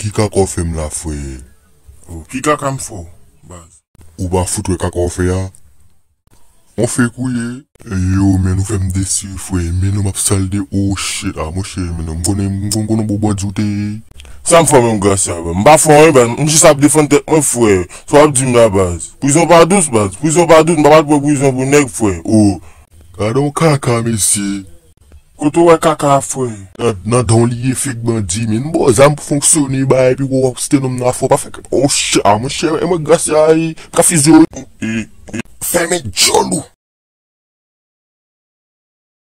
Ki ka kon fèm la fwe? Ki ka kam fò? Ou ba fò twe ka kon fè ya? On fè kou ye? E yo men ou fèm desi fwe? Men ou map salde? Ou shet a mò shè? Men ou mgon mgon mbon mbon mbon mbon djoute ye? San fò mwen mga sè a be? Mba fò yon be? Mjisa ap defante mwen fwe? Swa ap jim la baz? Pou yon pa ados baz? Pou yon pa ados mba bat pou yon poun nek fwe? Ou? Oh. A don kaka me siye? Koutou wè kaka fwe. Nan don liye fik nan di min. Bo, zan pou fonksyon ni bayi pi wop. Siten noum nan fwe pa fwe. Ou shè, a mwen shè. E mwen gas ya yi. Pika fizyo. Fè men djolu.